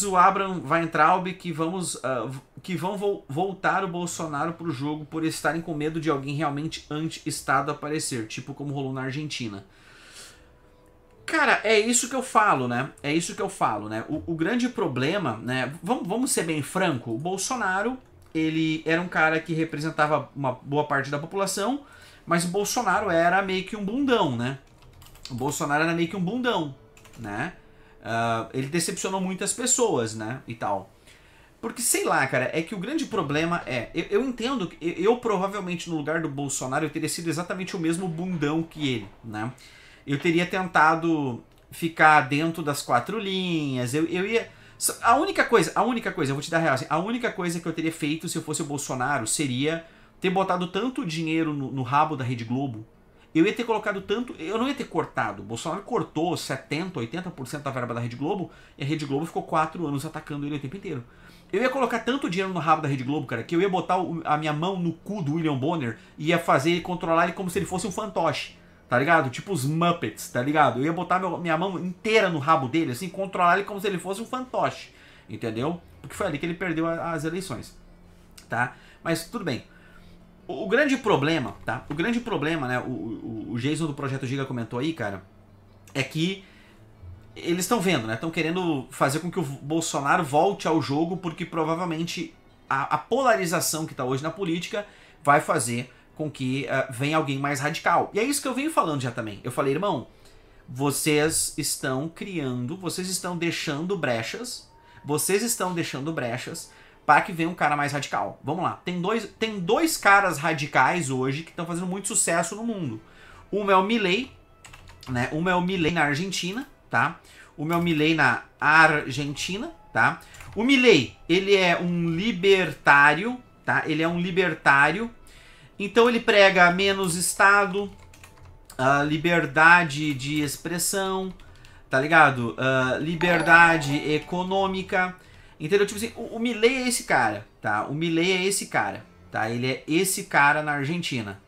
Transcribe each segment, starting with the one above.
Diggs, o Abram, Weintraub que, vamos, uh, que vão vo voltar o Bolsonaro pro jogo por estarem com medo de alguém realmente anti-Estado aparecer, tipo como rolou na Argentina. Cara, é isso que eu falo, né? É isso que eu falo, né? O, o grande problema, né? Vamos, vamos ser bem franco, o Bolsonaro, ele era um cara que representava uma boa parte da população, mas o Bolsonaro era meio que um bundão, né? O Bolsonaro era meio que um bundão, né? Uh, ele decepcionou muitas pessoas, né? E tal. Porque, sei lá, cara, é que o grande problema é. Eu, eu entendo que eu, eu, provavelmente no lugar do Bolsonaro eu teria sido exatamente o mesmo bundão que ele, né? Eu teria tentado ficar dentro das quatro linhas, eu, eu ia. A única coisa, a única coisa, eu vou te dar a real, assim, a única coisa que eu teria feito se eu fosse o Bolsonaro seria ter botado tanto dinheiro no, no rabo da Rede Globo eu ia ter colocado tanto, eu não ia ter cortado. O Bolsonaro cortou 70%, 80% da verba da Rede Globo e a Rede Globo ficou 4 anos atacando ele o tempo inteiro. Eu ia colocar tanto dinheiro no rabo da Rede Globo, cara, que eu ia botar a minha mão no cu do William Bonner e ia fazer ele controlar ele como se ele fosse um fantoche, tá ligado? Tipo os Muppets, tá ligado? Eu ia botar minha mão inteira no rabo dele, assim, controlar ele como se ele fosse um fantoche, entendeu? Porque foi ali que ele perdeu as eleições, tá? Mas tudo bem. O, grande problema, tá? O grande problema, né? O, o, o Jason do Projeto Giga comentou aí, cara, é que eles estão vendo, né? Estão querendo fazer com que o Bolsonaro volte ao jogo, porque provavelmente a, a polarização que está hoje na política vai fazer com que uh, venha alguém mais radical. E é isso que eu venho falando já também. Eu falei, irmão, vocês estão criando, vocês estão deixando brechas, vocês estão deixando brechas para que venha um cara mais radical. Vamos lá. Tem dois, tem dois caras radicais hoje que estão fazendo muito sucesso no mundo. Uma é o Milley, né? Uma é o Milley na Argentina, tá? Uma é o Milley na Argentina, tá? O Milley, ele é um libertário, tá? Ele é um libertário. Então ele prega menos Estado, a liberdade de expressão, tá ligado? Uh, liberdade econômica, Entendeu? Tipo assim, o, o Milley é esse cara, tá? O Milley é esse cara, tá? Ele é esse cara na Argentina,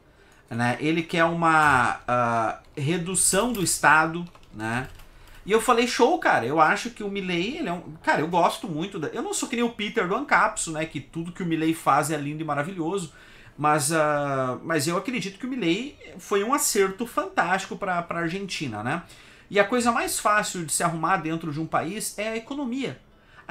né? Ele quer uma uh, redução do Estado, né? E eu falei, show, cara, eu acho que o Milley, ele é um... Cara, eu gosto muito, da... eu não sou que nem o Peter do Ancapso, né? Que tudo que o Milley faz é lindo e maravilhoso, mas, uh, mas eu acredito que o Milley foi um acerto fantástico para a Argentina, né? E a coisa mais fácil de se arrumar dentro de um país é a economia,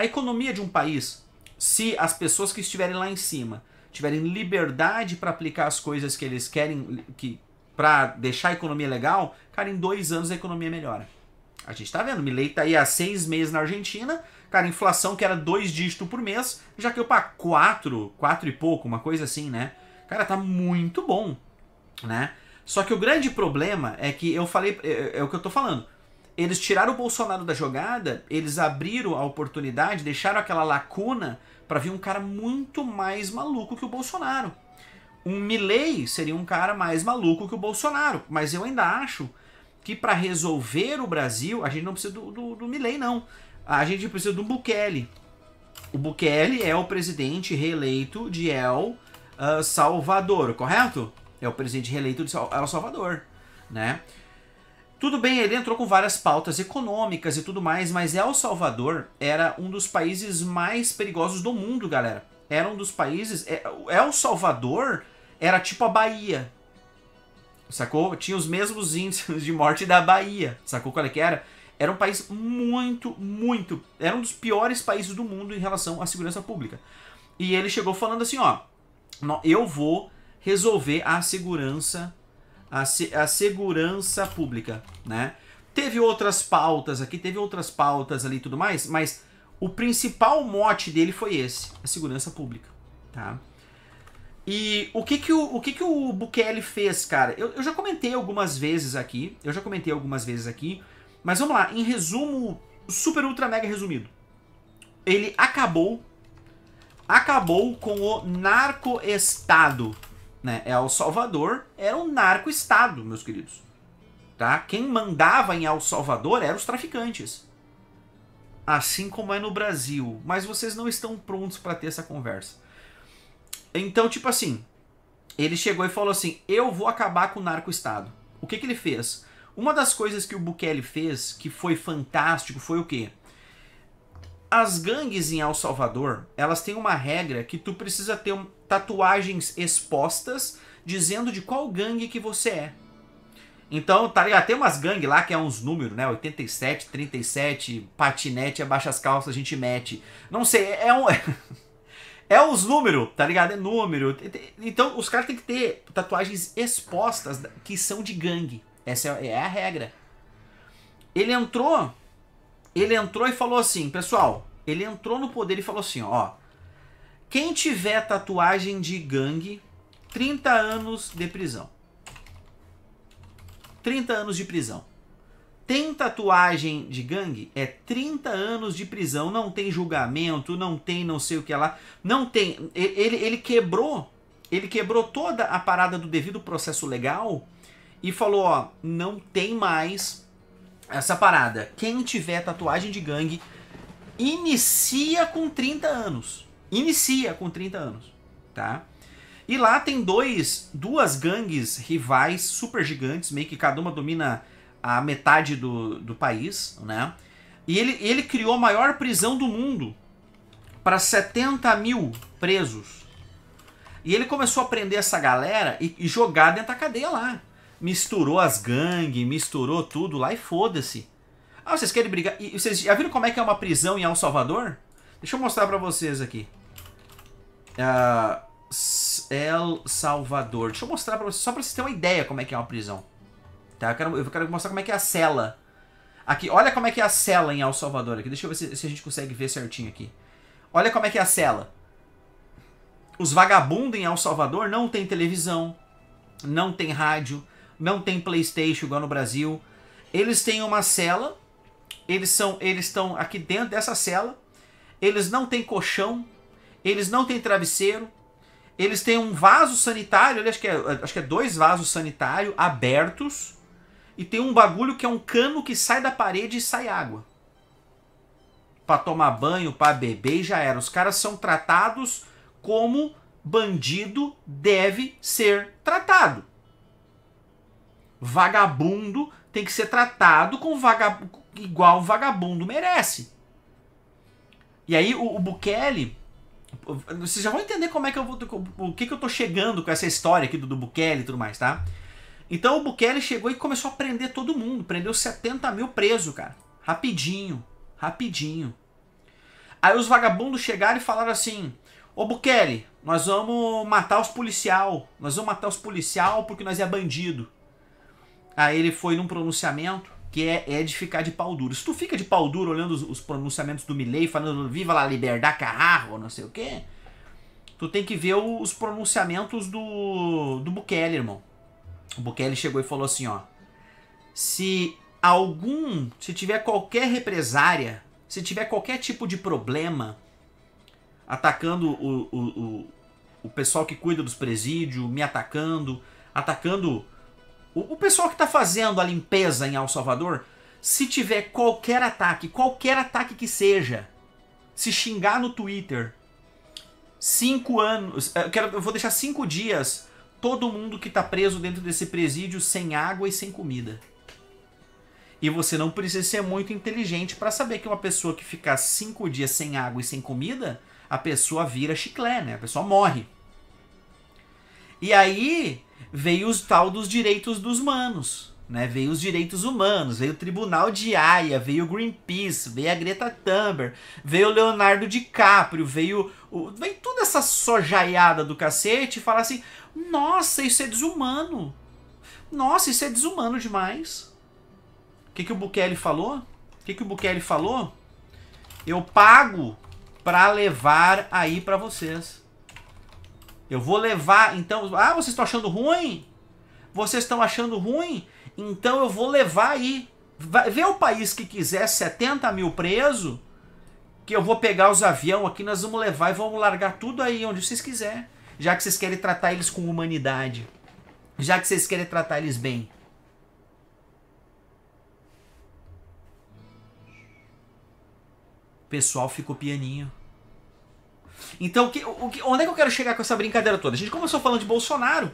a economia de um país, se as pessoas que estiverem lá em cima tiverem liberdade para aplicar as coisas que eles querem que para deixar a economia legal, cara, em dois anos a economia melhora. A gente está vendo, Milei tá aí há seis meses na Argentina, cara, inflação que era dois dígitos por mês, já caiu para quatro, quatro e pouco, uma coisa assim, né? Cara, tá muito bom, né? Só que o grande problema é que eu falei, é, é o que eu tô falando, eles tiraram o Bolsonaro da jogada, eles abriram a oportunidade, deixaram aquela lacuna para vir um cara muito mais maluco que o Bolsonaro. Um Milley seria um cara mais maluco que o Bolsonaro, mas eu ainda acho que para resolver o Brasil, a gente não precisa do, do, do Milley, não. A gente precisa do Bukele. O Bukele é o presidente reeleito de El ah, Salvador, correto? É o presidente reeleito de El Salvador, né? Tudo bem, ele entrou com várias pautas econômicas e tudo mais, mas El Salvador era um dos países mais perigosos do mundo, galera. Era um dos países. É, El Salvador era tipo a Bahia. Sacou? Tinha os mesmos índices de morte da Bahia. Sacou qual é que era? Era um país muito, muito. Era um dos piores países do mundo em relação à segurança pública. E ele chegou falando assim: ó, eu vou resolver a segurança a, a segurança pública, né? Teve outras pautas aqui, teve outras pautas ali e tudo mais, mas o principal mote dele foi esse, a segurança pública, tá? E o que que o, o, que que o Bukele fez, cara? Eu, eu já comentei algumas vezes aqui, eu já comentei algumas vezes aqui, mas vamos lá, em resumo, super ultra mega resumido. Ele acabou, acabou com o narco-estado, né? É El Salvador era um narco-estado, meus queridos. Tá? Quem mandava em El Salvador eram os traficantes. Assim como é no Brasil. Mas vocês não estão prontos para ter essa conversa. Então, tipo assim, ele chegou e falou assim: Eu vou acabar com o narco-estado. O que, que ele fez? Uma das coisas que o Bukele fez, que foi fantástico, foi o quê? As gangues em El Salvador, elas têm uma regra que tu precisa ter um, tatuagens expostas dizendo de qual gangue que você é. Então, tá ligado? Tem umas gangues lá que é uns números, né? 87, 37, patinete, abaixa as calças, a gente mete. Não sei, é, é um. é os números, tá ligado? É número. Então, os caras têm que ter tatuagens expostas que são de gangue. Essa é, é a regra. Ele entrou. Ele entrou e falou assim, pessoal. Ele entrou no poder e falou assim: ó, quem tiver tatuagem de gangue, 30 anos de prisão. 30 anos de prisão. Tem tatuagem de gangue? É 30 anos de prisão. Não tem julgamento, não tem não sei o que lá. Não tem. Ele, ele quebrou. Ele quebrou toda a parada do devido processo legal e falou: ó, não tem mais essa parada. Quem tiver tatuagem de gangue, inicia com 30 anos inicia com 30 anos, tá? E lá tem dois, duas gangues rivais super gigantes, meio que cada uma domina a metade do, do país, né? E ele, ele criou a maior prisão do mundo para 70 mil presos. E ele começou a prender essa galera e, e jogar dentro da cadeia lá. Misturou as gangues, misturou tudo lá e foda-se. Ah, vocês querem brigar? E vocês já viram como é que é uma prisão em El Salvador? Deixa eu mostrar para vocês aqui. Uh, El Salvador. Deixa eu mostrar pra vocês, só pra vocês terem uma ideia como é que é uma prisão. Tá? Eu quero, eu quero mostrar como é que é a cela. Aqui, olha como é que é a cela em El Salvador. Aqui. Deixa eu ver se, se a gente consegue ver certinho aqui. Olha como é que é a cela. Os vagabundos em El Salvador não tem televisão, não tem rádio, não tem Playstation igual no Brasil. Eles têm uma cela, eles são, eles estão aqui dentro dessa cela, eles não têm colchão, eles não têm travesseiro, eles têm um vaso sanitário, acho que, é, acho que é dois vasos sanitários abertos, e tem um bagulho que é um cano que sai da parede e sai água. Pra tomar banho, pra beber e já era. Os caras são tratados como bandido deve ser tratado. Vagabundo tem que ser tratado com vagab... igual vagabundo merece. E aí o, o Bukele vocês já vão entender como é que eu vou. O que, que eu tô chegando com essa história aqui do, do Bukele e tudo mais, tá? Então o Bukele chegou e começou a prender todo mundo. Prendeu 70 mil preso, cara. Rapidinho. Rapidinho. Aí os vagabundos chegaram e falaram assim: Ô Bukele, nós vamos matar os policial. Nós vamos matar os policial porque nós é bandido. Aí ele foi num pronunciamento que é, é de ficar de pau duro. Se tu fica de pau duro olhando os, os pronunciamentos do Milley falando viva la liberdade carrarro, não sei o quê, tu tem que ver os pronunciamentos do, do Bukele, irmão. O Bukele chegou e falou assim, ó. Se algum, se tiver qualquer represária, se tiver qualquer tipo de problema atacando o, o, o, o pessoal que cuida dos presídios, me atacando, atacando o, o pessoal que está fazendo a limpeza em El Salvador, se tiver qualquer ataque, qualquer ataque que seja, se xingar no Twitter, cinco anos. É, eu, quero, eu vou deixar cinco dias todo mundo que está preso dentro desse presídio sem água e sem comida. E você não precisa ser muito inteligente para saber que uma pessoa que ficar cinco dias sem água e sem comida, a pessoa vira chiclé, né? A pessoa morre. E aí, veio os tal dos direitos dos humanos. Né? Veio os direitos humanos, veio o Tribunal de Haia, veio o Greenpeace, veio a Greta Thunberg, veio o Leonardo DiCaprio, veio o, vem toda essa sojaiada do cacete e fala assim: nossa, isso é desumano. Nossa, isso é desumano demais. O que, que o Bukele falou? O que, que o Bukele falou? Eu pago pra levar aí pra vocês. Eu vou levar, então. Ah, vocês estão achando ruim? Vocês estão achando ruim? Então eu vou levar aí. Vai, vê o país que quiser 70 mil presos, que eu vou pegar os aviões aqui, nós vamos levar e vamos largar tudo aí onde vocês quiserem. Já que vocês querem tratar eles com humanidade. Já que vocês querem tratar eles bem. O pessoal ficou pianinho. Então, que, o, que, onde é que eu quero chegar com essa brincadeira toda? A gente começou falando de Bolsonaro.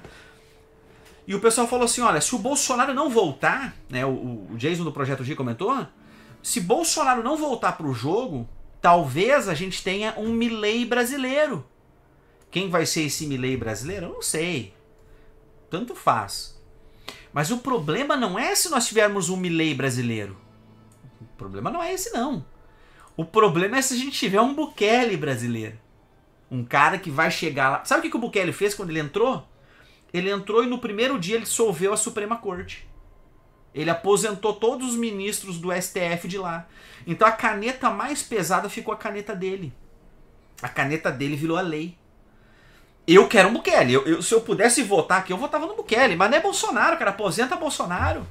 E o pessoal falou assim: olha, se o Bolsonaro não voltar, né? O, o Jason do Projeto G comentou: se Bolsonaro não voltar pro jogo, talvez a gente tenha um Milley brasileiro. Quem vai ser esse Milley brasileiro? Eu não sei. Tanto faz. Mas o problema não é se nós tivermos um Milley brasileiro. O problema não é esse, não. O problema é se a gente tiver um Bukele brasileiro. Um cara que vai chegar lá. Sabe o que, que o Bukele fez quando ele entrou? Ele entrou e no primeiro dia ele dissolveu a Suprema Corte. Ele aposentou todos os ministros do STF de lá. Então a caneta mais pesada ficou a caneta dele. A caneta dele virou a lei. Eu quero um Bukele. Eu, eu, se eu pudesse votar aqui, eu votava no Bukele. Mas não é Bolsonaro, cara. Aposenta Bolsonaro.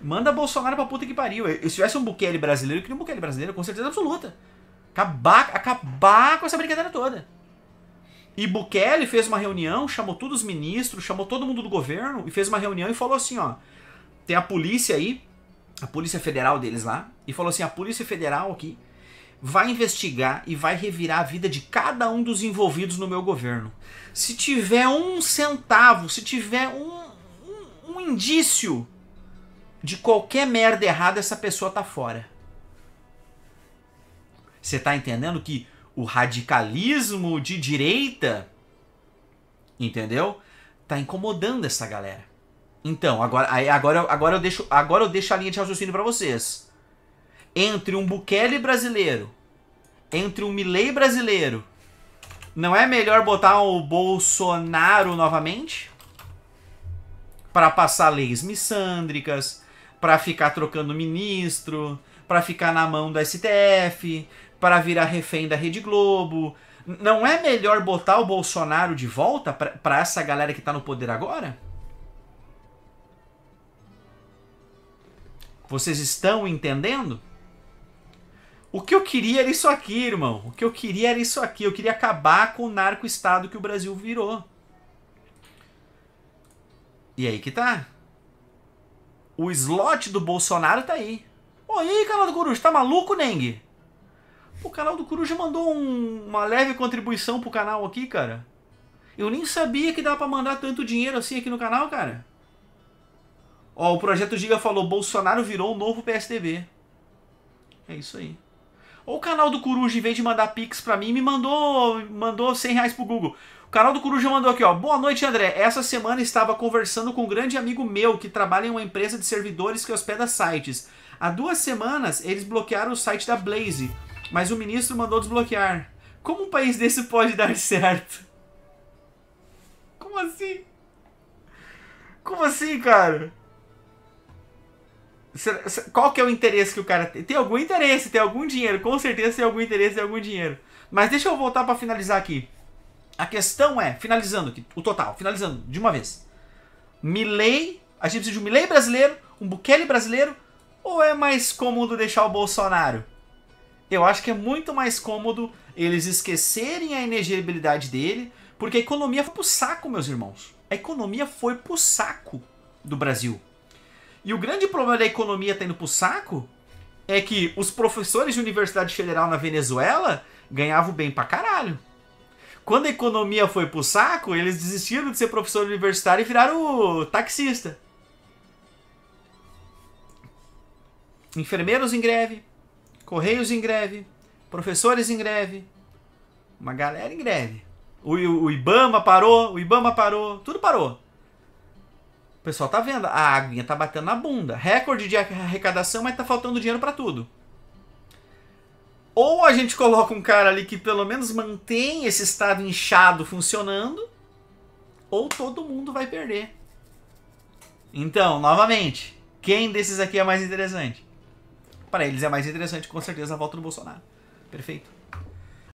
Manda Bolsonaro pra puta que pariu. Eu, se tivesse um Bukele brasileiro, eu queria um Bukele brasileiro, com certeza absoluta. Acabar, acabar com essa brincadeira toda. E Bukele fez uma reunião, chamou todos os ministros, chamou todo mundo do governo e fez uma reunião e falou assim, ó, tem a polícia aí, a polícia federal deles lá, e falou assim, a polícia federal aqui vai investigar e vai revirar a vida de cada um dos envolvidos no meu governo. Se tiver um centavo, se tiver um, um, um indício de qualquer merda errada, essa pessoa tá fora. Você tá entendendo que o radicalismo de direita, entendeu? Tá incomodando essa galera. Então, agora, agora, agora, eu, deixo, agora eu deixo a linha de raciocínio para vocês. Entre um Bukele brasileiro, entre um Milley brasileiro, não é melhor botar o Bolsonaro novamente? Para passar leis missândricas, para ficar trocando ministro, para ficar na mão do STF, para virar refém da Rede Globo. Não é melhor botar o Bolsonaro de volta para essa galera que tá no poder agora? Vocês estão entendendo? O que eu queria era isso aqui, irmão. O que eu queria era isso aqui. Eu queria acabar com o narco-estado que o Brasil virou. E aí que tá. O slot do Bolsonaro tá aí. Oi, cara do Coruja, tá maluco, Neng? O canal do Coruja mandou um, uma leve contribuição pro canal aqui, cara. Eu nem sabia que dava pra mandar tanto dinheiro assim aqui no canal, cara. Ó, o Projeto Giga falou, Bolsonaro virou o um novo PSDB. É isso aí. Ó, o canal do Coruja, em vez de mandar pix pra mim, me mandou, mandou 100 reais pro Google. O canal do Coruja mandou aqui, ó. Boa noite, André. Essa semana estava conversando com um grande amigo meu que trabalha em uma empresa de servidores que hospeda sites. Há duas semanas, eles bloquearam o site da Blaze mas o ministro mandou desbloquear. Como um país desse pode dar certo? Como assim? Como assim, cara? Qual que é o interesse que o cara tem? Tem algum interesse, tem algum dinheiro. Com certeza tem algum interesse, tem algum dinheiro. Mas deixa eu voltar para finalizar aqui. A questão é, finalizando aqui, o total, finalizando de uma vez. Milley, a gente precisa de um Milley brasileiro, um Bukele brasileiro, ou é mais cômodo deixar o Bolsonaro? Eu acho que é muito mais cômodo eles esquecerem a elegibilidade dele, porque a economia foi pro saco, meus irmãos. A economia foi pro saco do Brasil. E o grande problema da economia tá indo pro saco é que os professores de Universidade Federal na Venezuela ganhavam bem pra caralho. Quando a economia foi pro saco, eles desistiram de ser professor universitário e viraram taxista. Enfermeiros em greve, Correios em greve, professores em greve, uma galera em greve. O, o, o Ibama parou, o Ibama parou, tudo parou. O pessoal tá vendo, a aguinha tá batendo na bunda. Recorde de arrecadação, mas tá faltando dinheiro para tudo. Ou a gente coloca um cara ali que pelo menos mantém esse estado inchado funcionando, ou todo mundo vai perder. Então, novamente, quem desses aqui é mais interessante? para eles é mais interessante, com certeza, a volta do Bolsonaro. Perfeito.